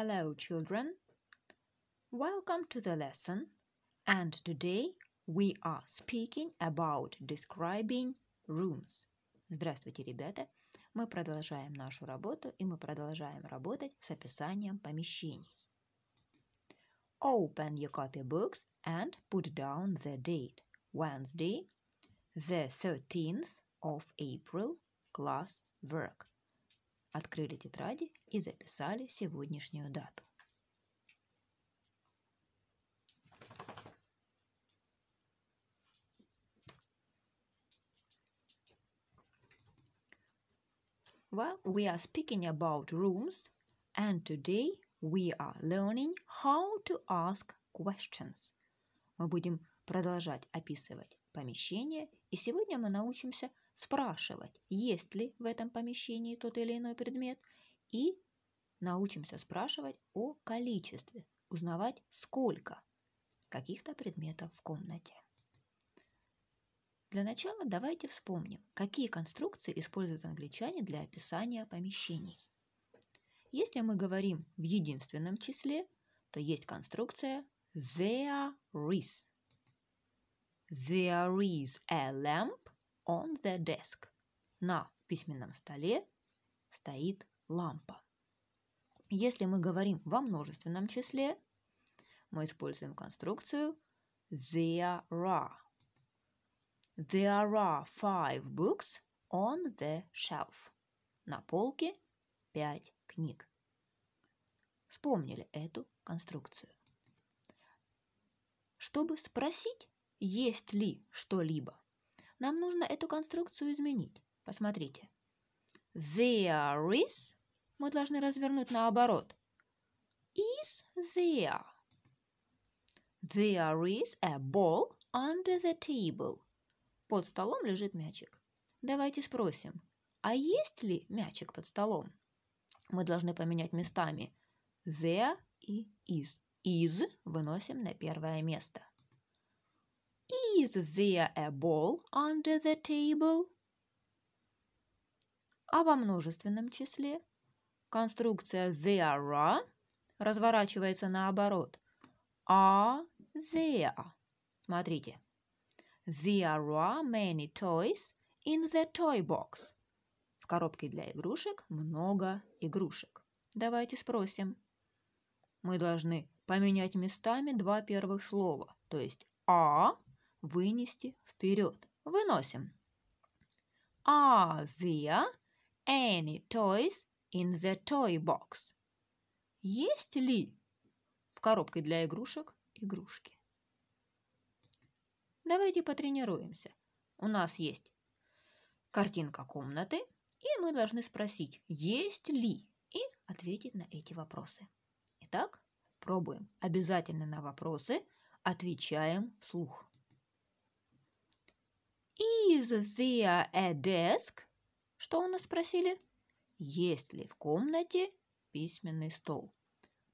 Hello, children. Welcome to the lesson. And today we are speaking about describing rooms. Здравствуйте, ребята. Мы продолжаем нашу работу, и мы продолжаем работать с описанием помещений. Open your copybooks and put down the date. Wednesday, the 13th of April, class work. открыли тетради и записали сегодняшнюю дату. Well, we are speaking about rooms, and today we are learning how to ask questions. Мы будем продолжать описывать помещение, и сегодня мы научимся – спрашивать, есть ли в этом помещении тот или иной предмет, и научимся спрашивать о количестве, узнавать, сколько каких-то предметов в комнате. Для начала давайте вспомним, какие конструкции используют англичане для описания помещений. Если мы говорим в единственном числе, то есть конструкция there is. There is a lamp on the desk. На письменном столе стоит лампа. Если мы говорим во множественном числе, мы используем конструкцию there are. There are five books on the shelf. На полке пять книг. Вспомнили эту конструкцию. Чтобы спросить, есть ли что-либо, нам нужно эту конструкцию изменить. Посмотрите. There is мы должны развернуть наоборот. Is there. There is a ball under the table. Под столом лежит мячик. Давайте спросим, а есть ли мячик под столом? Мы должны поменять местами there и is. Is выносим на первое место. Is there a ball under the table? А во множественном числе конструкция there are разворачивается наоборот. Are а there. Смотрите. There are many toys in the toy box. В коробке для игрушек много игрушек. Давайте спросим. Мы должны поменять местами два первых слова, то есть are. А вынести вперед. Выносим. Are there any toys in the toy box? Есть ли в коробке для игрушек игрушки? Давайте потренируемся. У нас есть картинка комнаты, и мы должны спросить, есть ли, и ответить на эти вопросы. Итак, пробуем. Обязательно на вопросы отвечаем вслух. «Is there a desk?» Что у нас спросили? «Есть ли в комнате письменный стол?»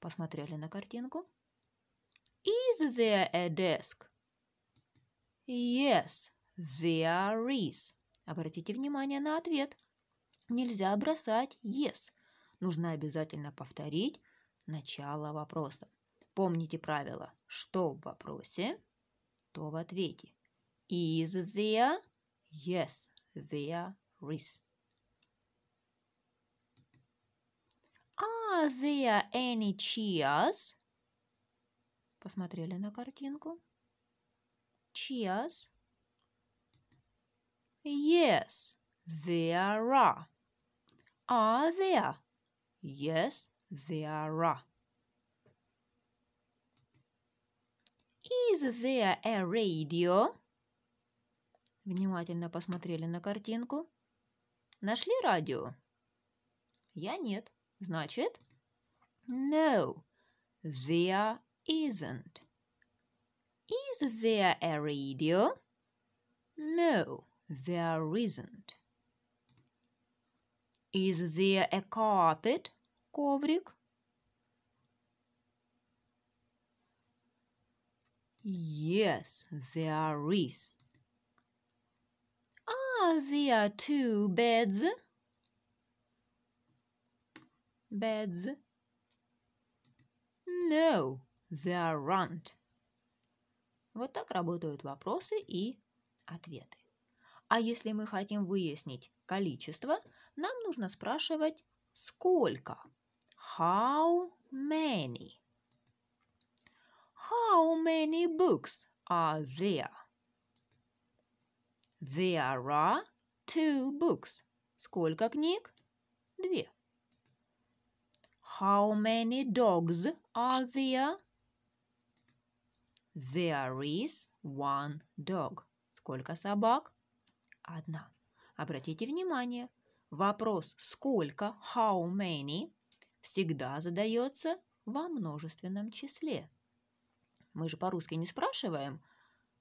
Посмотрели на картинку. «Is there a desk?» «Yes, there is». Обратите внимание на ответ. Нельзя бросать «yes». Нужно обязательно повторить начало вопроса. Помните правило «что в вопросе», то в ответе. «Is there?» Yes, there is. Are there any chairs? Посмотрели на картинку. Chairs. Yes, there are. Are there? Yes, there are. Is there a radio? Внимательно посмотрели на картинку. Нашли радио? Я нет. Значит? No, there isn't. Is there a radio? No, there isn't. Is there a carpet? Коврик. Yes, there is there two beds. Beds. No, there aren't. Вот так работают вопросы и ответы. А если мы хотим выяснить количество, нам нужно спрашивать сколько. How many? How many books are there? There are two books. Сколько книг? Две. How many dogs are there? There is one dog. Сколько собак? Одна. Обратите внимание, вопрос «сколько» how many всегда задается во множественном числе. Мы же по-русски не спрашиваем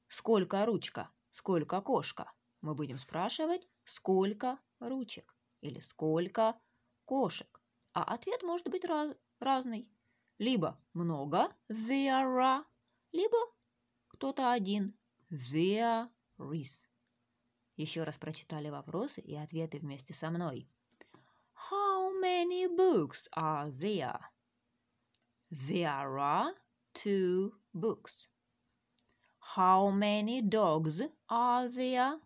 «сколько ручка», сколько кошка, мы будем спрашивать, сколько ручек или сколько кошек. А ответ может быть раз, разный. Либо много there are, либо кто-то один there is. Еще раз прочитали вопросы и ответы вместе со мной. How many books are there? There are two books. How many dogs are there?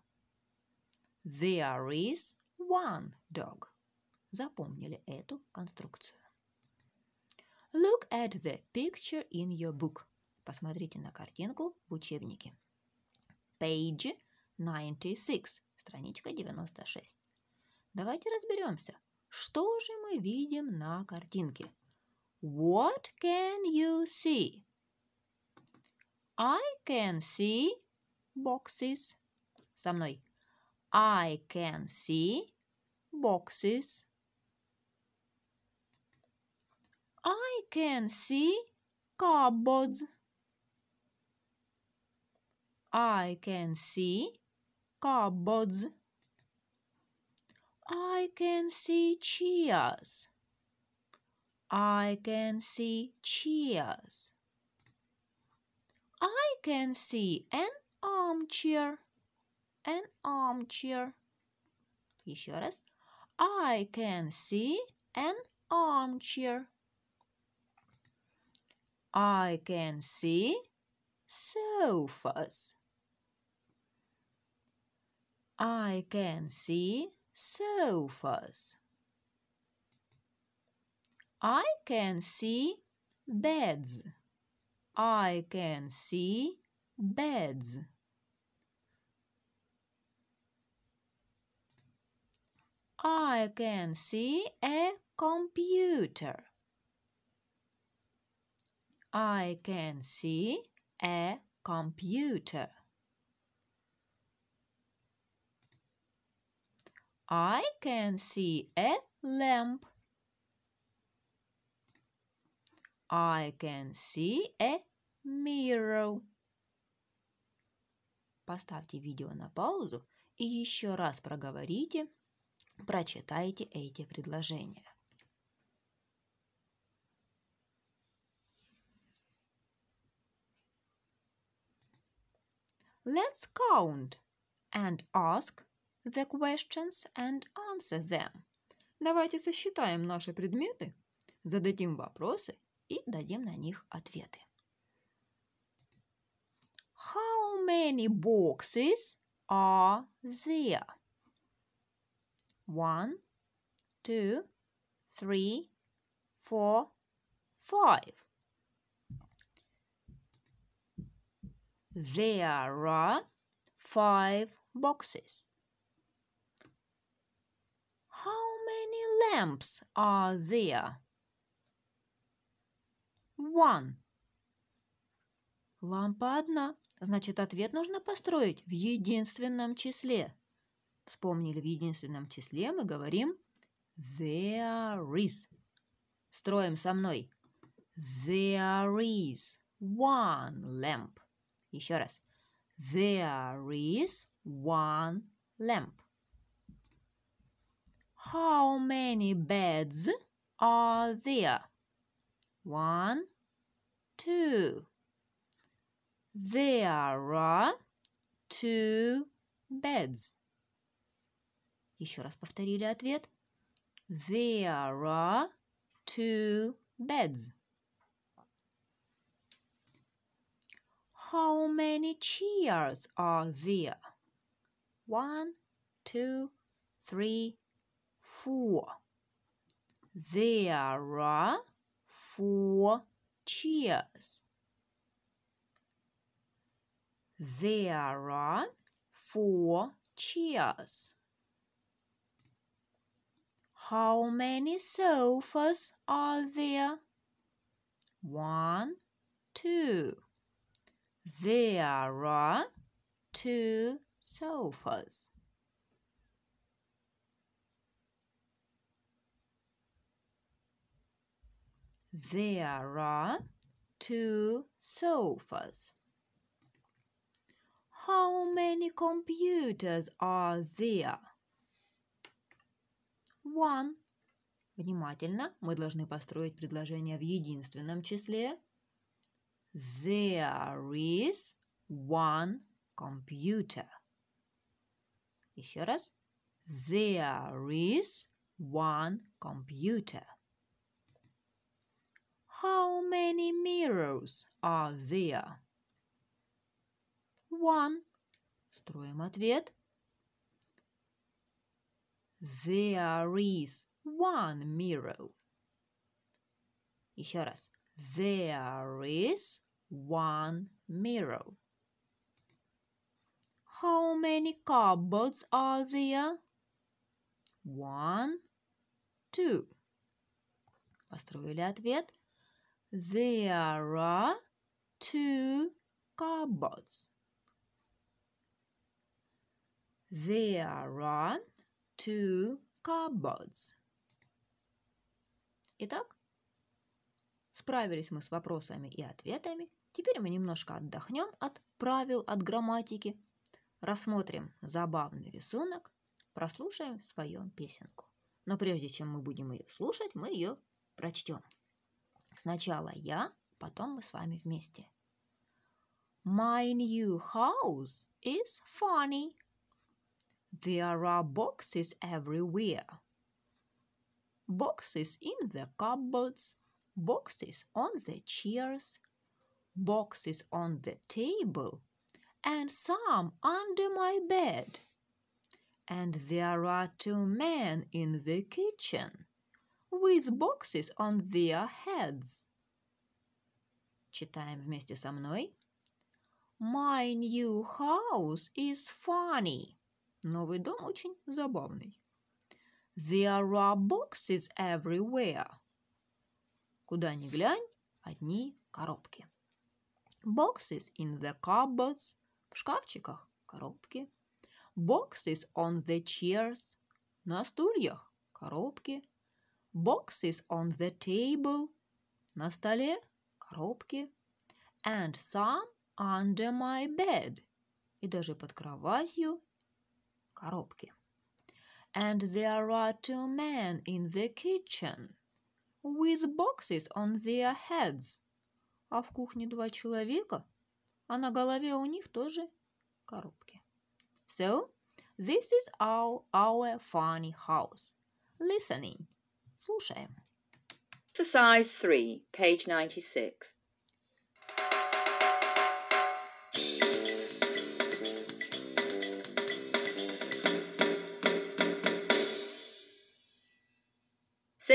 There is one dog. Запомнили эту конструкцию. Look at the picture in your book. Посмотрите на картинку в учебнике. Page 96, страничка 96. Давайте разберемся, что же мы видим на картинке. What can you see? I can see boxes. Со мной. I can see boxes. I can see cupboards. I can see cupboards. I can see chairs. I can see chairs. I can see an armchair. An armchair. Еще раз. I can see an armchair. I can see sofas. I can see sofas. I can see beds. I can see beds. I can see a computer. I can see a computer. I can see a lamp. I can see a mirror. Поставьте видео на паузу и еще раз проговорите, прочитайте эти предложения. Let's count and ask the questions and answer them. Давайте сосчитаем наши предметы, зададим вопросы и дадим на них ответы. many boxes are there? One, two, three, four, five. There are five boxes. How many lamps are there? One. Лампа одна. Значит, ответ нужно построить в единственном числе. Вспомнили, в единственном числе мы говорим there is. Строим со мной. There is one lamp. Еще раз. There is one lamp. How many beds are there? One, two. There are two beds. Еще раз повторили ответ. There are two beds. How many chairs are there? One, two, three, four. There are four chairs. There are four chairs. How many sofas are there? One, two. There are two sofas. There are two sofas. How many computers are there? One. Внимательно, мы должны построить предложение в единственном числе. There is one computer. Еще раз. There is one computer. How many mirrors are there? one. Строим ответ. There is one mirror. Еще раз. There is one mirror. How many cupboards are there? One, two. Построили ответ. There are two cupboards. There are two cupboards. Итак, справились мы с вопросами и ответами. Теперь мы немножко отдохнем от правил, от грамматики. Рассмотрим забавный рисунок, прослушаем свою песенку. Но прежде чем мы будем ее слушать, мы ее прочтем. Сначала я, потом мы с вами вместе. My new house is funny There are boxes everywhere. Boxes in the cupboards, boxes on the chairs, boxes on the table, and some under my bed. And there are two men in the kitchen with boxes on their heads. Читаем вместе со мной. My new house is funny. Новый дом очень забавный. There are boxes everywhere. Куда ни глянь, одни коробки. Boxes in the cupboards. В шкафчиках коробки. Boxes on the chairs. На стульях коробки. Boxes on the table. На столе коробки. And some under my bed. И даже под кроватью коробки. And there are two men in the kitchen with boxes on their heads. А в кухне два человека, а на голове у них тоже коробки. So, this is our, our funny house. Listening. Слушаем. Exercise 3, page 96.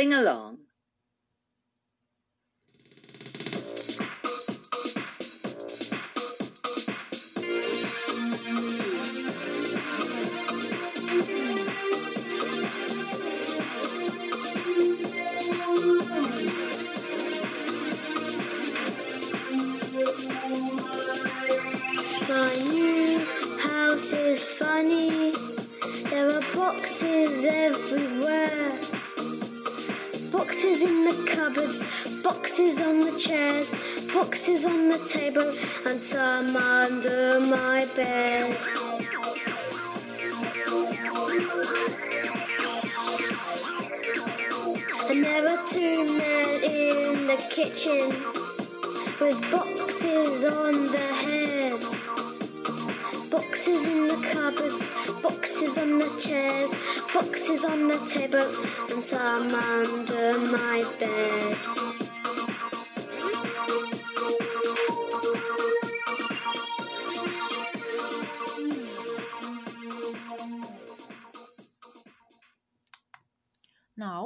sing-along Boxes in the cupboards, boxes on the chairs, boxes on the table, and some under my bed. And there are two men in the kitchen with boxes on their heads. Boxes in the cupboards, boxes on the chairs, foxes on the table and some under my bed. Now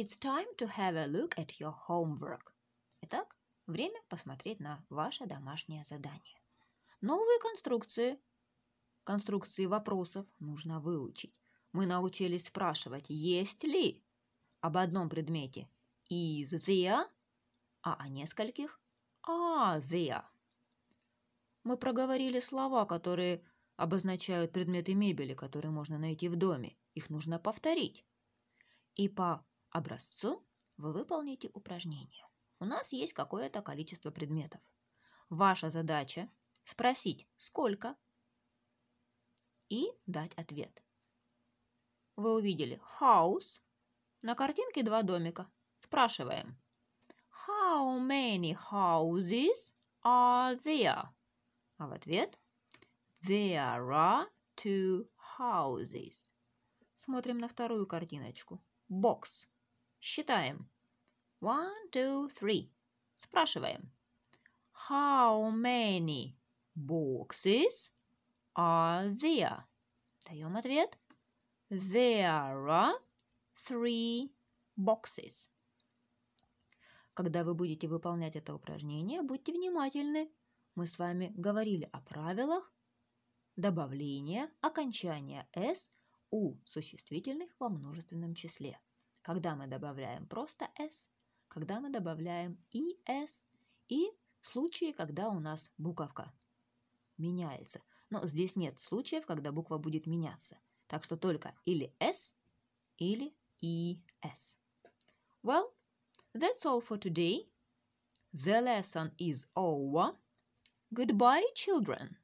it's time to have a look at your homework. Итак, время посмотреть на ваше домашнее задание. Новые конструкции, конструкции вопросов нужно выучить мы научились спрашивать «есть ли?» об одном предмете «is there?», а о нескольких «are there?». А мы проговорили слова, которые обозначают предметы мебели, которые можно найти в доме. Их нужно повторить. И по образцу вы выполните упражнение. У нас есть какое-то количество предметов. Ваша задача – спросить «сколько?» и дать ответ – вы увидели house, на картинке два домика. Спрашиваем. How many houses are there? А в ответ There are two houses. Смотрим на вторую картиночку. Box. Считаем. One, two, three. Спрашиваем. How many boxes are there? Даем ответ. There are three boxes. Когда вы будете выполнять это упражнение, будьте внимательны. Мы с вами говорили о правилах добавления окончания s у существительных во множественном числе. Когда мы добавляем просто s, когда мы добавляем и s, и случаи, когда у нас буковка меняется. Но здесь нет случаев, когда буква будет меняться – Так что только или S, или ES. Well, that's all for today. The lesson is over. Goodbye, children.